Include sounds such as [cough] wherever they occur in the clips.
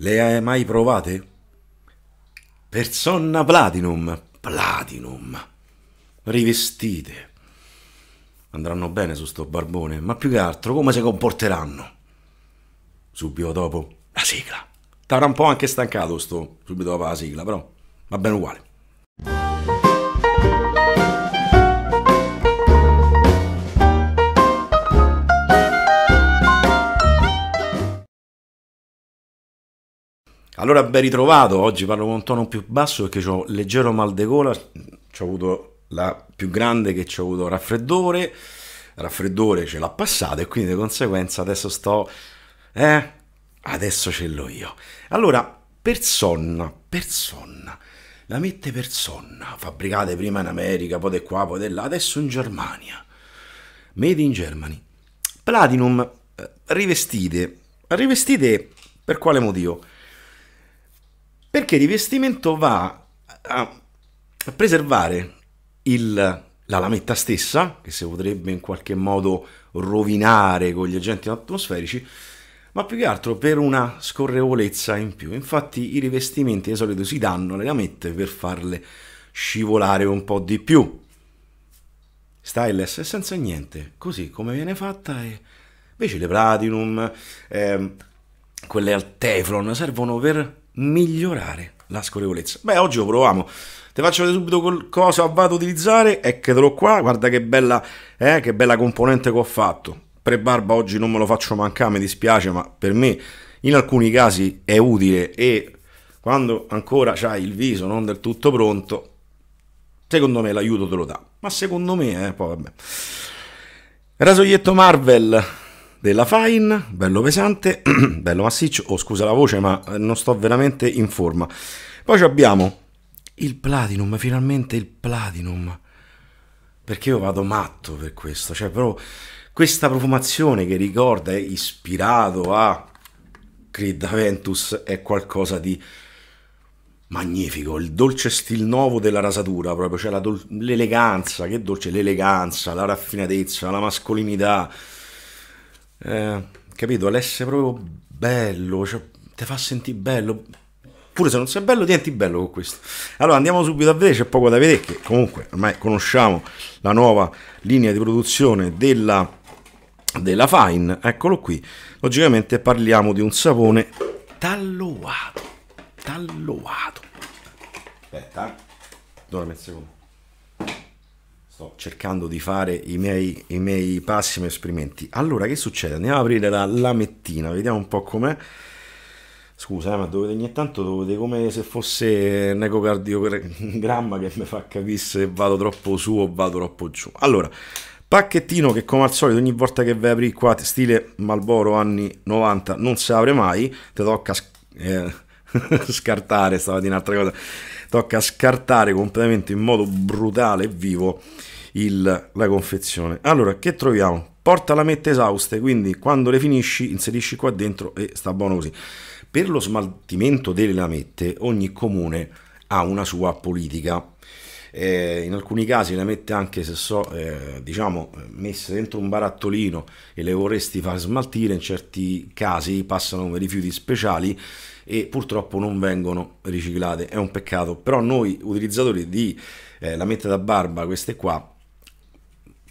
Le hai mai provate? Persona Platinum, Platinum, rivestite. Andranno bene su sto barbone, ma più che altro come si comporteranno? Subito dopo la sigla. T'avrà un po' anche stancato sto, subito dopo la sigla, però va bene uguale. Allora ben ritrovato, oggi parlo con un tono più basso perché ho leggero mal di gola, ho avuto la più grande che ci ho avuto raffreddore, raffreddore ce l'ha passato e quindi di conseguenza adesso sto... eh, adesso ce l'ho io. Allora, persona, persona, la mette persona, fabbricate prima in America, poi di qua, poi di là, adesso in Germania, made in Germany, Platinum, eh, rivestite, rivestite per quale motivo? Perché il rivestimento va a preservare il, la lametta stessa, che si potrebbe in qualche modo rovinare con gli agenti atmosferici, ma più che altro per una scorrevolezza in più. Infatti i rivestimenti di solito si danno alle lamette per farle scivolare un po' di più. Styleless e senza niente, così come viene fatta è... Invece le Platinum, eh, quelle al Teflon, servono per migliorare la scorrevolezza. Beh, oggi lo proviamo. Te faccio vedere subito cosa vado ad utilizzare. Eccetelo qua, guarda che bella, eh, che bella componente che ho fatto. Pre-barba oggi non me lo faccio mancare, mi dispiace, ma per me in alcuni casi è utile e quando ancora c'hai il viso non del tutto pronto, secondo me l'aiuto te lo dà. Ma secondo me, eh, poi vabbè. Rasoietto Marvel, della Fine, bello pesante, [clears throat] bello massiccio, oh scusa la voce ma eh, non sto veramente in forma. Poi abbiamo il Platinum, finalmente il Platinum, perché io vado matto per questo, cioè però questa profumazione che ricorda è ispirato a Creed Aventus è qualcosa di magnifico, il dolce stil nuovo della rasatura proprio, cioè l'eleganza, che dolce l'eleganza, la raffinatezza, la mascolinità, eh, capito? L'essere proprio bello, cioè, ti fa sentire bello. Pure se non sei bello, diventi bello con questo. Allora andiamo subito a vedere, c'è poco da vedere, che comunque ormai conosciamo la nuova linea di produzione della, della Fine. Eccolo qui. Logicamente parliamo di un sapone talloato. Talloato. Aspetta, eh. dove un secondo sto cercando di fare i miei, i miei passimi esperimenti. Allora, che succede? Andiamo ad aprire la lamettina, vediamo un po' com'è. Scusa, eh, ma dovete, ogni tanto dovete come se fosse un ecocardiogramma [laughs] che mi fa capire se vado troppo su o vado troppo giù. Allora, pacchettino che come al solito ogni volta che vai apri qua, stile Malboro anni 90, non si apre mai, ti tocca... Eh, [laughs] scartare, stava di un'altra cosa, tocca scartare completamente in modo brutale e vivo il, la confezione. Allora, che troviamo? Porta la mette esauste, quindi quando le finisci inserisci qua dentro e sta buono così. Per lo smaltimento delle lamette ogni comune ha una sua politica eh, in alcuni casi le mette anche se so, eh, diciamo, eh, messe dentro un barattolino e le vorresti far smaltire, in certi casi passano come rifiuti speciali e purtroppo non vengono riciclate, è un peccato, però noi utilizzatori di eh, lamette da barba, queste qua,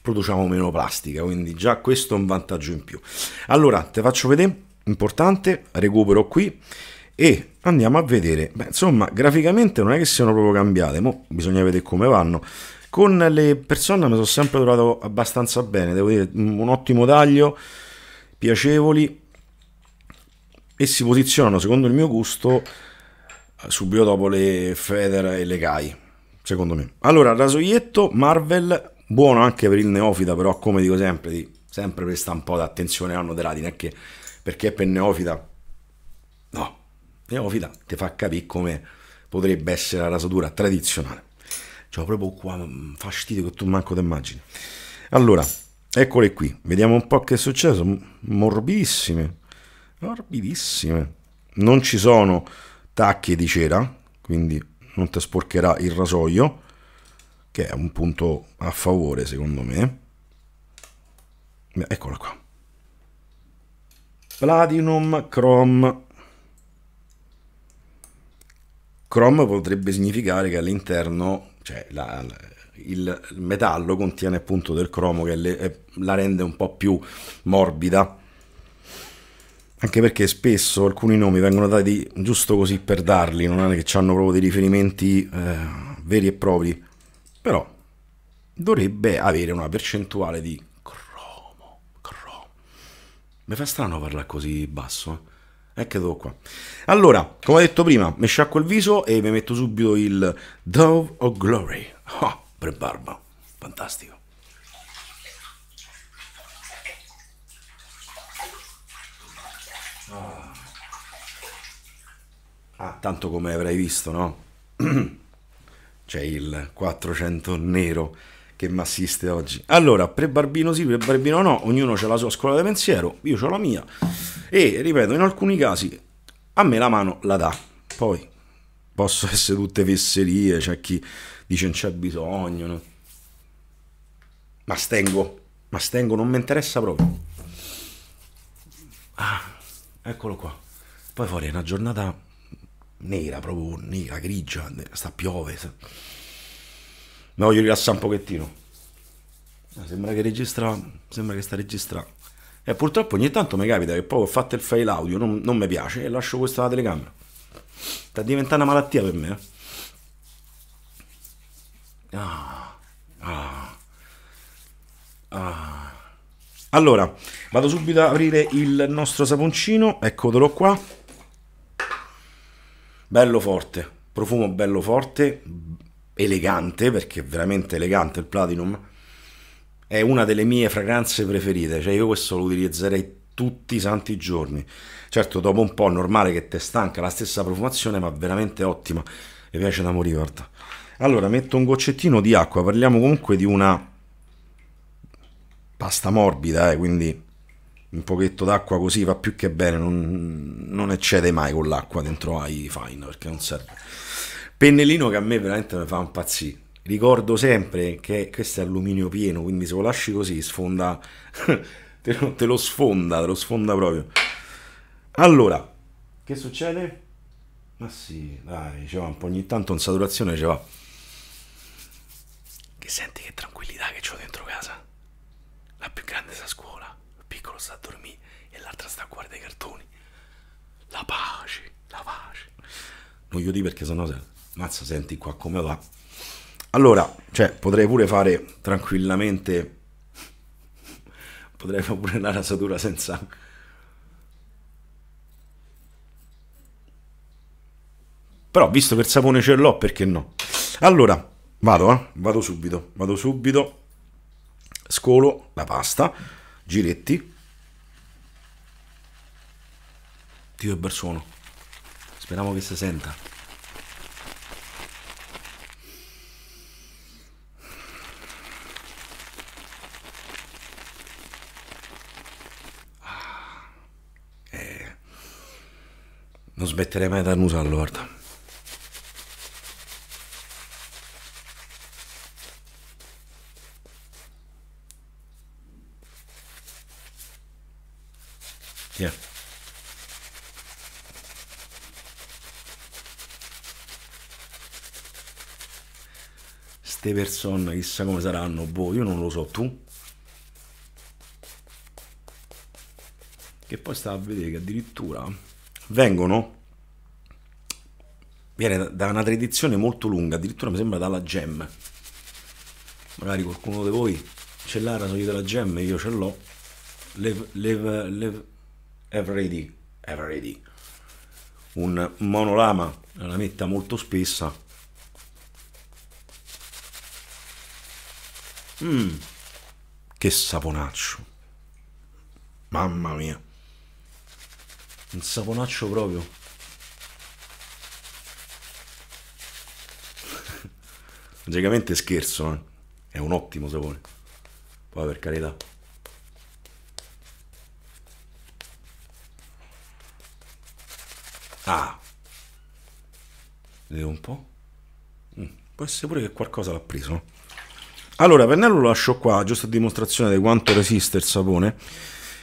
produciamo meno plastica, quindi già questo è un vantaggio in più. Allora, te faccio vedere, importante, recupero qui, e andiamo a vedere, Beh, insomma graficamente non è che siano proprio cambiate, mo bisogna vedere come vanno. Con le persone mi sono sempre trovato abbastanza bene, devo dire un ottimo taglio, piacevoli e si posizionano secondo il mio gusto subito dopo le feather e le Kai, secondo me. Allora, rasoietto, Marvel, buono anche per il neofita, però come dico sempre, di, sempre presta un po' di attenzione a Noderati, non perché è per neofita, no, neofita oh, ti fa capire come potrebbe essere la rasatura tradizionale. Cioè proprio qua fastidio che tu manco ti immagini. Allora, eccole qui, vediamo un po' che è successo, morbidissime, morbidissime. Non ci sono tacchi di cera, quindi non ti sporcherà il rasoio, che è un punto a favore secondo me. eccola qua. Platinum Chrome Crom potrebbe significare che all'interno, cioè la, la, il metallo contiene appunto del cromo che le, eh, la rende un po' più morbida. Anche perché spesso alcuni nomi vengono dati giusto così per darli, non è che hanno proprio dei riferimenti eh, veri e propri, però dovrebbe avere una percentuale di cromo. cromo. Mi fa strano parlare così basso, eh? Eccolo qua. Allora, come ho detto prima, mi sciacquo il viso e mi metto subito il Dove of Glory. Oh, per barba. Fantastico. Ah. ah, tanto come avrai visto, no? [clears throat] C'è il 400 nero che mi assiste oggi. Allora, pre-barbino sì, pre-barbino no, ognuno ha la sua scuola di pensiero, io ho la mia e ripeto in alcuni casi a me la mano la dà poi possono essere tutte fesserie c'è cioè chi dice non c'è bisogno no? ma stengo ma stengo non mi interessa proprio ah eccolo qua poi fuori è una giornata nera proprio nera grigia sta piove sta... mi voglio rilassare un pochettino sembra che registra sembra che sta registrando e purtroppo ogni tanto mi capita che poi ho fatto il file audio, non, non mi piace e lascio questa la telecamera. Sta diventando una malattia per me. Eh. Ah, ah, ah. Allora, vado subito ad aprire il nostro saponcino, eccolo qua. Bello forte, profumo bello forte, elegante, perché è veramente elegante il Platinum è una delle mie fragranze preferite, cioè io questo lo utilizzerei tutti i santi giorni. Certo, dopo un po' è normale che te stanca la stessa profumazione, ma veramente ottima. Mi piace da morire, guarda. Allora, metto un goccettino di acqua, parliamo comunque di una pasta morbida, eh, quindi un pochetto d'acqua così va più che bene, non, non eccede mai con l'acqua dentro ai fine perché non serve. Pennellino che a me veramente mi fa impazzire ricordo sempre che questo è alluminio pieno, quindi se lo lasci così sfonda, [laughs] te, lo, te lo sfonda, te lo sfonda proprio. Allora, che succede? Ma sì, dai, ci va un po' ogni tanto in saturazione ci va. Che senti che tranquillità che ho dentro casa? La più grande sta a scuola, il piccolo sta a dormire e l'altra sta a guardare i cartoni. La pace, la pace. Non io di perché sennò se... Mazza, senti qua come va. Allora, cioè, potrei pure fare tranquillamente. Potrei fare pure una rasatura senza. Però visto che il sapone ce l'ho, perché no? Allora, vado, eh? vado subito, vado subito. Scolo la pasta, giretti. Dio è bersuono. Speriamo che si senta. Non smetterei mai di annusare, guarda. Yeah. Ste persone chissà come saranno, boh, io non lo so, tu? Che poi sta a vedere che addirittura vengono viene da una tradizione molto lunga, addirittura mi sembra dalla GEM. Magari qualcuno di voi ce l'ha la soglia della GEM, io ce l'ho. live, lev, lev, everyday, everyday. Un monolama, una metta molto spessa. Mm, che saponaccio. Mamma mia. Un saponaccio proprio. Logicamente scherzo, eh? È un ottimo sapone. Poi per carità. Ah. Vedo un po'. Mm. Può essere pure che qualcosa l'ha preso, no? Allora, pennello lo lascio qua, giusto a dimostrazione di quanto resiste il sapone.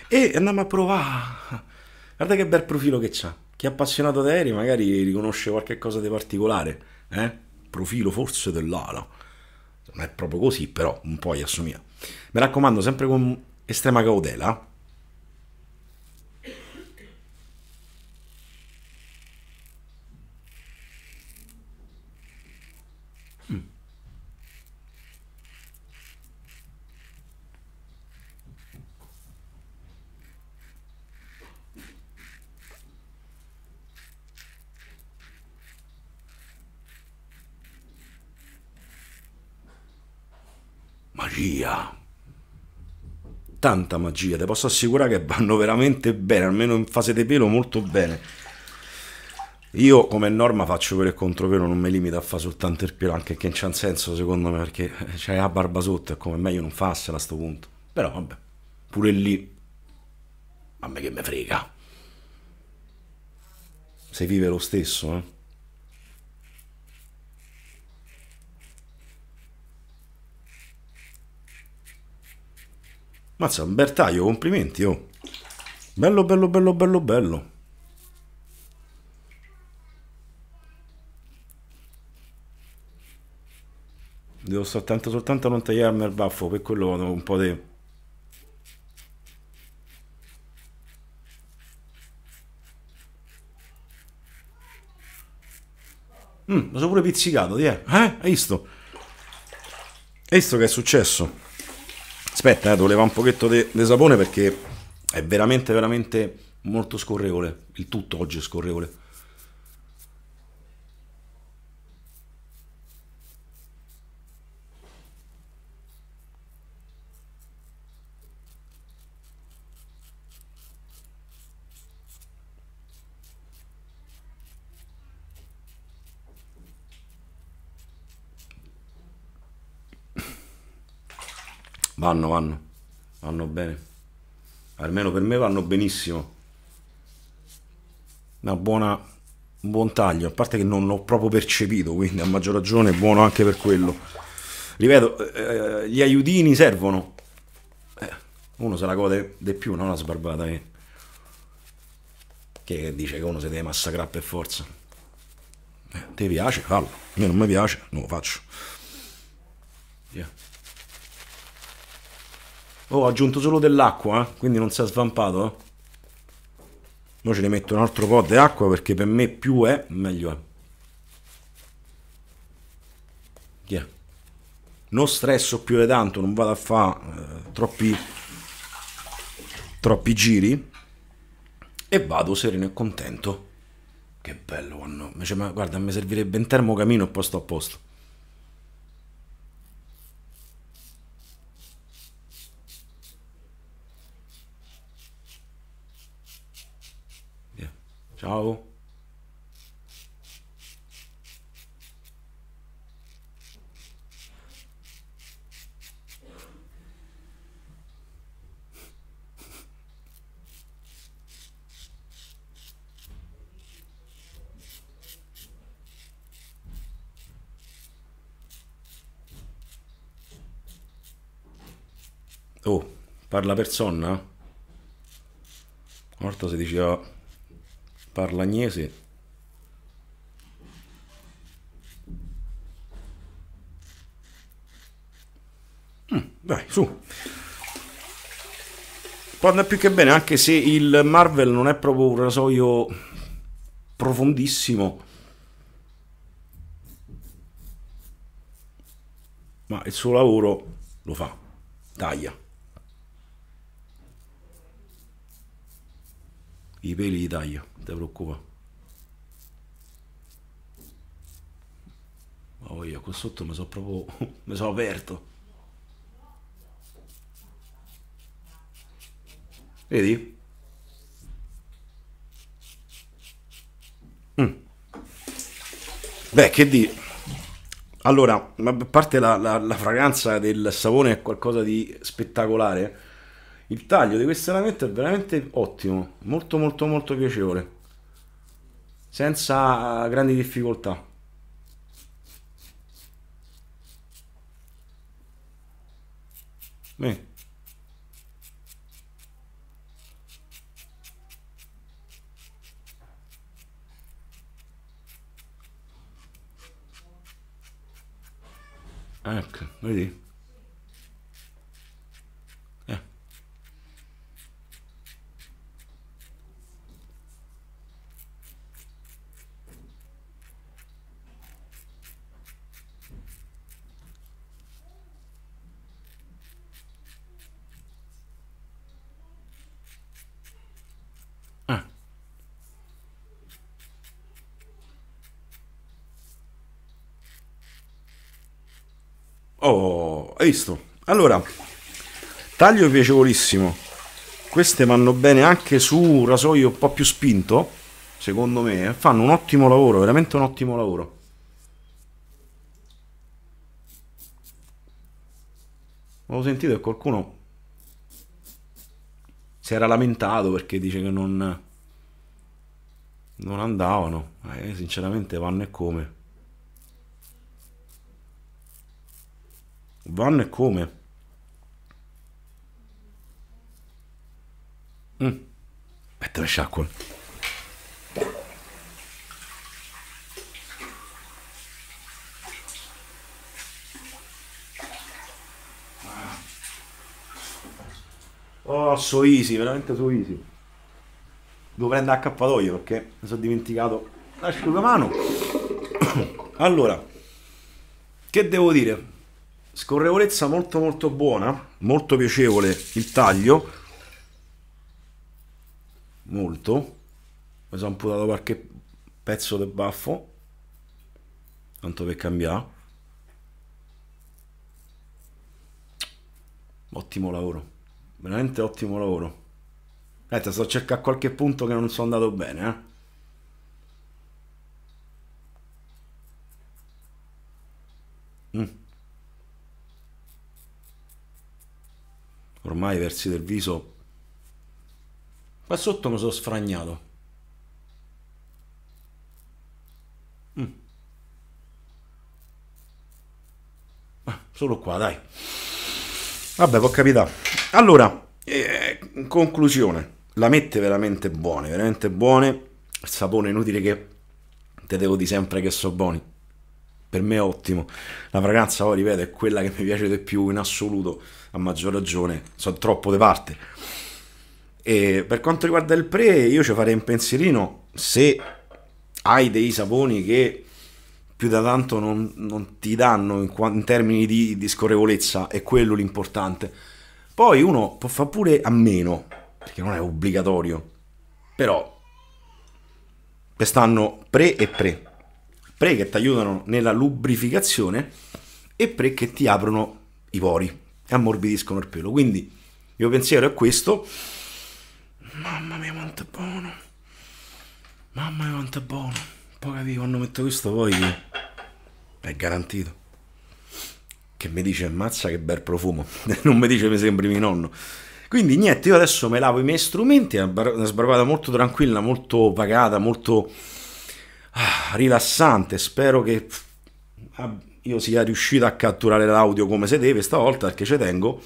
E andiamo a provare Guarda che bel profilo che c'ha. Chi è appassionato di aerei magari riconosce qualche cosa di particolare, eh? Profilo forse dell'ala. Non è proprio così, però un po' gli assomiglia. Mi raccomando, sempre con estrema cautela. magia. Tanta magia, ti posso assicurare che vanno veramente bene, almeno in fase di pelo molto bene. Io come norma faccio per il contropelo, non mi limito a fare soltanto il pelo, anche che non c'è un senso secondo me, perché eh, c'è la barba sotto e come meglio non farsela a sto punto. Però vabbè, pure lì, a me che me frega. Se vive lo stesso, eh. Mazza, un bertaglio, complimenti, oh. Bello, bello, bello, bello, bello. Devo stare attento soltanto a non tagliarmi il baffo, per quello vado un po' di... Mm, lo sono pure pizzicato, ti eh? eh? Hai visto? Hai visto che è successo? Aspetta, eh, doleva un pochetto di sapone perché è veramente, veramente molto scorrevole. Il tutto oggi è scorrevole. Vanno, vanno, vanno bene. Almeno per me vanno benissimo. Una buona, un buon taglio, a parte che non l'ho proprio percepito, quindi a maggior ragione è buono anche per quello. Ripeto, eh, gli aiutini servono. Eh, uno se la gode di più, non la sbarbata che... che dice che uno si deve massacrare per forza. Eh, ti piace? Fallo. A me non mi piace, non lo faccio. Yeah. Oh, ho aggiunto solo dell'acqua, eh? quindi non si è svampato. Eh? Ora ce ne metto un altro po' di acqua perché per me più è, meglio è. Yeah. Non stresso più di tanto, non vado a fare eh, troppi, troppi giri. E vado sereno e contento. Che bello quando... Cioè, ma guarda, mi servirebbe un termocamino e poi sto a posto. Ciao. Oh, parla per sonna? Morto si diceva Parlagnese mm, dai su può andare più che bene anche se il Marvel non è proprio un rasoio profondissimo ma il suo lavoro lo fa taglia i peli di taglia Te preoccupa. Ma oh, io qua sotto mi sono proprio. [laughs] mi sono aperto. Vedi? Mm. Beh, che di. Allora, a parte la, la, la fragranza del sapone è qualcosa di spettacolare il taglio di questa lametta è veramente ottimo molto molto molto piacevole senza grandi difficoltà Beh. Ecco, vedi? Oh, hai visto? Allora, taglio piacevolissimo. Queste vanno bene anche su un rasoio un po' più spinto, secondo me. Eh. Fanno un ottimo lavoro, veramente un ottimo lavoro. Ho sentito che qualcuno si era lamentato perché dice che non, non andavano. Eh, sinceramente vanno e come. Von e come? Mm. Aspetta, mi sciacquo. Oh, so easy, veramente so easy. Devo prendere accappatoio perché mi sono dimenticato l'asciugamano. [coughs] allora, che devo dire? scorrevolezza molto molto buona molto piacevole il taglio molto mi sono amputato qualche pezzo del baffo tanto per cambiare ottimo lavoro veramente ottimo lavoro aspetta sto cercando qualche punto che non sono andato bene eh qua, i versi del viso. Qua sotto mi sono sfragnato. Mm. Ah, solo qua, dai. Vabbè, ho capito. Allora, eh, in conclusione, la mette veramente buone, veramente buone. Il sapone inutile che te devo di sempre che so buoni per me è ottimo. La fragranza, poi ripeto, è quella che mi piace di più in assoluto a maggior ragione sono troppo de parte. E per quanto riguarda il pre, io ci farei un pensierino se hai dei saponi che più da tanto non, non ti danno in, in termini di, di, scorrevolezza, è quello l'importante. Poi uno può fare pure a meno, perché non è obbligatorio, però quest'anno pre e pre. Pre che ti aiutano nella lubrificazione e pre che ti aprono i pori e ammorbidiscono il pelo. Quindi il mio pensiero è questo. Mamma mia quanto è buono. Mamma mia quanto è buono. Poi capito quando metto questo poi è garantito. Che mi dice mazza che bel profumo. [laughs] non mi dice mi sembri mio nonno. Quindi niente, io adesso me lavo i miei strumenti, è una sbarbata molto tranquilla, molto pagata, molto ah, rilassante. Spero che ah, io sia riuscito a catturare l'audio come si deve stavolta perché ci tengo.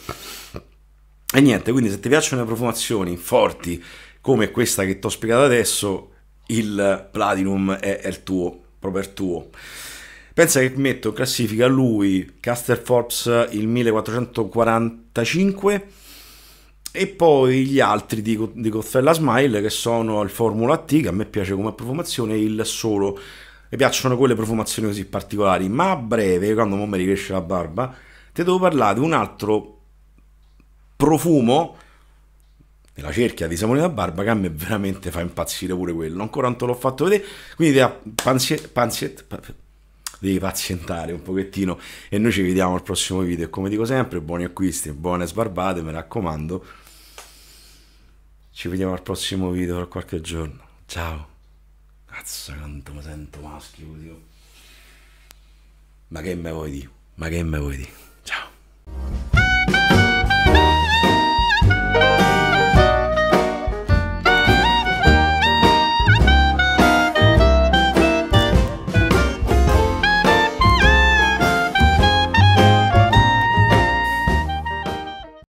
E niente, quindi se ti piacciono le profumazioni forti come questa che ti ho spiegato adesso, il Platinum è, è il tuo, proprio il tuo. Pensa che metto in classifica lui, Caster Forbes il 1445 e poi gli altri di, di Coffella Smile che sono il Formula T che a me piace come profumazione il solo mi piacciono quelle profumazioni così particolari, ma a breve, quando mi ricresce la barba, ti devo parlare di un altro profumo nella cerchia di sapone da barba che a me veramente fa impazzire pure quello, ancora non te l'ho fatto vedere, quindi devi, panzie, panzie, devi pazientare un pochettino e noi ci vediamo al prossimo video e come dico sempre, buoni acquisti, buone sbarbate, mi raccomando, ci vediamo al prossimo video tra qualche giorno, ciao! Cazzo, quanto mi sento maschio, Dio. Ma che me vuoi di? Ma che me vuoi di? Ciao.